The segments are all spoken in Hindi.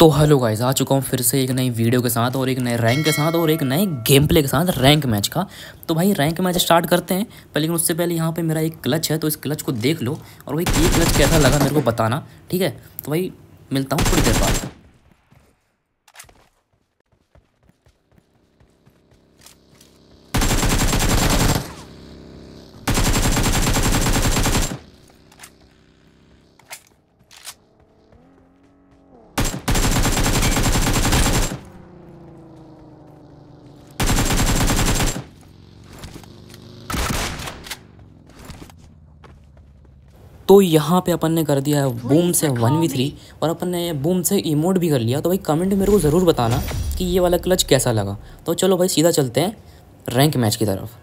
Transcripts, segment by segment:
तो हेलो गाइज आ चुका हूँ फिर से एक नई वीडियो के साथ और एक नए रैंक के साथ और एक नए गेम प्ले के साथ रैंक मैच का तो भाई रैंक मैच स्टार्ट करते हैं पर लेकिन उससे पहले यहाँ पे मेरा एक क्लच है तो इस क्लच को देख लो और भाई ये क्लच कैसा लगा मेरे को बताना ठीक है तो भाई मिलता हूँ थोड़ी देर बाद तो यहाँ पे अपन ने कर दिया है बूम से वन वी थ्री और अपन ने बूम से इमोट भी कर लिया तो भाई कमेंट मेरे को ज़रूर बताना कि ये वाला क्लच कैसा लगा तो चलो भाई सीधा चलते हैं रैंक मैच की तरफ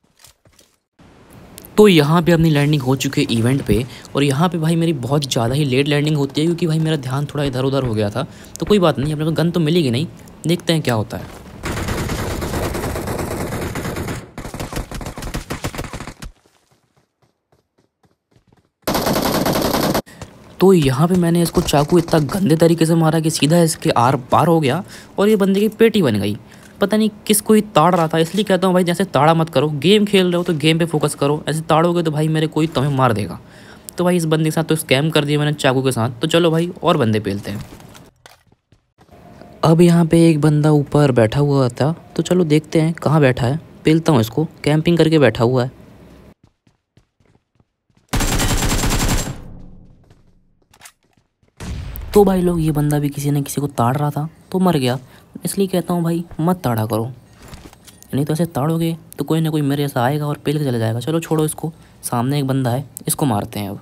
तो यहाँ पे अपनी लैंडिंग हो चुकी है इवेंट पे और यहाँ पे भाई मेरी बहुत ज़्यादा ही लेट लैंडिंग होती है क्योंकि भाई मेरा ध्यान थोड़ा इधर उधर हो गया था तो कोई बात नहीं अपने को गन तो मिलेगी नहीं देखते हैं क्या होता है तो यहाँ पे मैंने इसको चाकू इतना गंदे तरीके से मारा कि सीधा इसके आर पार हो गया और ये बंदे की पेटी बन गई पता नहीं किस ही ताड़ रहा था इसलिए कहता हूँ भाई जैसे ताड़ा मत करो गेम खेल रहे हो तो गेम पे फोकस करो ऐसे ताड़ोगे तो भाई मेरे कोई तुम्हें मार देगा तो भाई इस बंदे के साथ तो स्कैम कर दिया मैंने चाकू के साथ तो चलो भाई और बंदे पेलते हैं अब यहाँ पर एक बंदा ऊपर बैठा हुआ था तो चलो देखते हैं कहाँ बैठा है पेलता हूँ इसको कैंपिंग करके बैठा हुआ है तो भाई लोग ये बंदा भी किसी ने किसी को ताड़ रहा था तो मर गया इसलिए कहता हूँ भाई मत ताड़ा करो नहीं तो ऐसे ताड़ोगे तो कोई ना कोई मेरे ऐसा आएगा और पेल के चला जाएगा चलो छोड़ो इसको सामने एक बंदा है इसको मारते हैं अब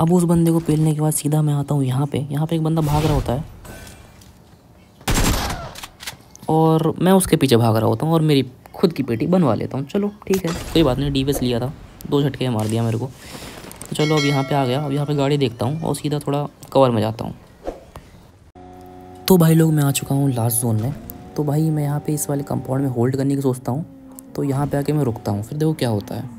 अब उस बंदे को पेलने के बाद सीधा मैं आता हूँ यहाँ पे यहाँ पे एक बंदा भाग रहा होता है और मैं उसके पीछे भाग रहा होता हूँ और मेरी खुद की पेटी बनवा लेता हूँ चलो ठीक है कोई बात नहीं डी लिया था दो झटके मार दिया मेरे को तो चलो अब यहाँ पे आ गया अब यहाँ पे गाड़ी देखता हूँ और सीधा थोड़ा कवर में जाता हूँ तो भाई लोग मैं आ चुका हूँ लास्ट जोन में तो भाई मैं यहाँ पे इस वाले कंपाउंड में होल्ड करने की सोचता हूँ तो यहाँ पे आके मैं रुकता हूँ फिर देखो क्या होता है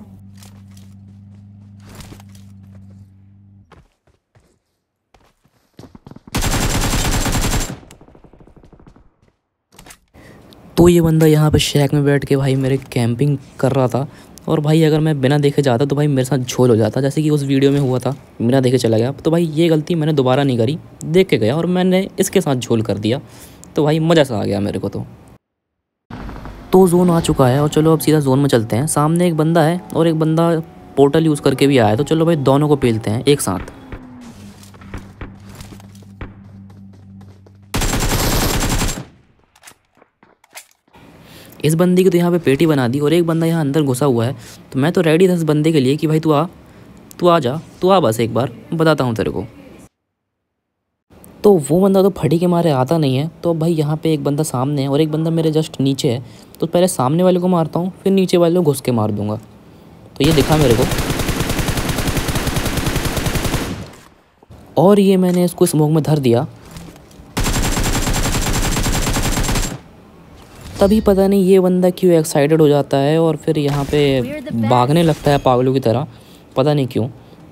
तो ये बंदा यहाँ पर शेक में बैठ के भाई मेरे कैंपिंग कर रहा था और भाई अगर मैं बिना देखे जाता तो भाई मेरे साथ झोल हो जाता जैसे कि उस वीडियो में हुआ था बिना देखे चला गया तो भाई ये गलती मैंने दोबारा नहीं करी देख के गया और मैंने इसके साथ झोल कर दिया तो भाई मज़ा सा आ गया मेरे को तो तो जोन आ चुका है और चलो अब सीधा जोन में चलते हैं सामने एक बंदा है और एक बंदा पोर्टल यूज़ करके भी आया तो चलो भाई दोनों को पेलते हैं एक साथ इस बंदी की तो यहाँ पे पेटी बना दी और एक बंदा यहाँ अंदर घुसा हुआ है तो मैं तो रेडी था इस बंदे के लिए कि भाई तू आ तू आ जा तू आ बस एक बार बताता हूँ तेरे को तो वो बंदा तो फटी के मारे आता नहीं है तो भाई यहाँ पे एक बंदा सामने है और एक बंदा मेरे जस्ट नीचे है तो पहले सामने वाले को मारता हूँ फिर नीचे वाले को घुस के मार दूँगा तो ये दिखा मेरे को और ये मैंने इसको स्मोक में धर दिया तभी पता नहीं ये बंदा क्यों एक्साइटेड हो जाता है और फिर यहाँ पे भागने लगता है पागलों की तरह पता नहीं क्यों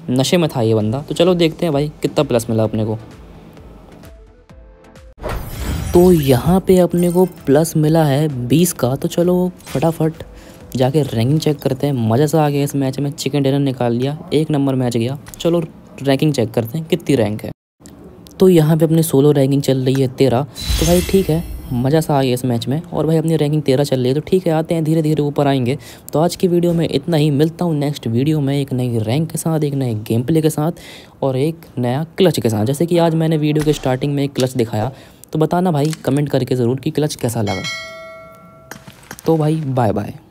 नशे में था ये बंदा तो चलो देखते हैं भाई कितना प्लस मिला अपने को तो यहाँ पे अपने को प्लस मिला है बीस का तो चलो फटाफट जाके रैंकिंग चेक करते हैं मज़ा सा आ गया इस मैच में चिकन डिनर निकाल लिया एक नंबर मैच गया चलो रैंकिंग चेक करते हैं कितनी रैंक है तो यहाँ पे अपने सोलो रैंकिंग चल रही है तेरह तो भाई ठीक है मज़ा सा आया इस मैच में और भाई अपनी रैंकिंग तेरह चल रही है तो ठीक है आते हैं धीरे धीरे ऊपर आएंगे तो आज की वीडियो में इतना ही मिलता हूँ नेक्स्ट वीडियो में एक नई रैंक के साथ एक नए गेम प्ले के साथ और एक नया क्लच के साथ जैसे कि आज मैंने वीडियो के स्टार्टिंग में एक क्लच दिखाया तो बताना भाई कमेंट करके ज़रूर कि क्लच कैसा लगा तो भाई बाय बाय